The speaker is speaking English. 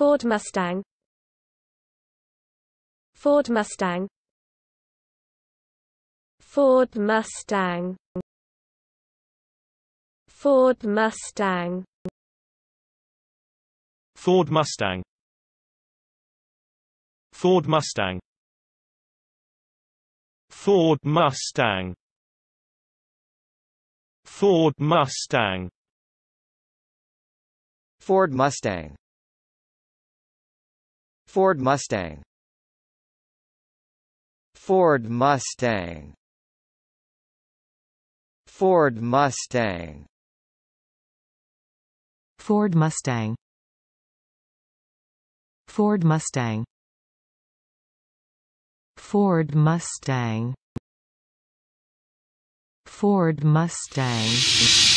Ford Mustang Ford Mustang Ford Mustang Ford Mustang Ford Mustang Ford Mustang Ford Mustang Ford Mustang Ford Mustang Ford Mustang Ford Mustang Ford Mustang Ford Mustang Ford Mustang Ford Mustang Ford Mustang